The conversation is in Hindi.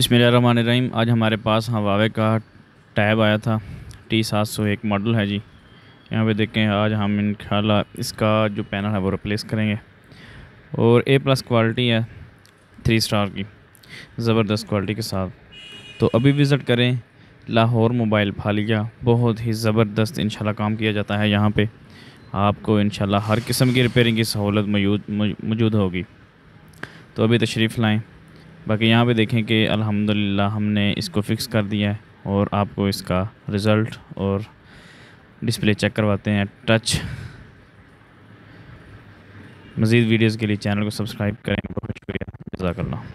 रहीम आज हमारे पास हवावे हाँ, का टैब आया था टी सात सौ एक मॉडल है जी यहाँ पे देखें आज हम इन इसका जो पैनल है वो रिप्लेस करेंगे और ए प्लस क्वालिटी है थ्री स्टार की ज़बरदस्त क्वालिटी के साथ तो अभी विज़िट करें लाहौर मोबाइल फालिया बहुत ही ज़बरदस्त इन काम किया जाता है यहाँ पर आपको इन हर किस्म की रिपेयरिंग की सहूलत मौजूद होगी तो अभी तशरीफ़ लाएँ बाकी यहाँ पे देखें कि अल्हम्दुलिल्लाह हमने इसको फिक्स कर दिया है और आपको इसका रिज़ल्ट और डिस्प्ले चेक करवाते हैं टच मज़ीद वीडियोज़ के लिए चैनल को सब्सक्राइब करें बहुत शुक्रिया जजाक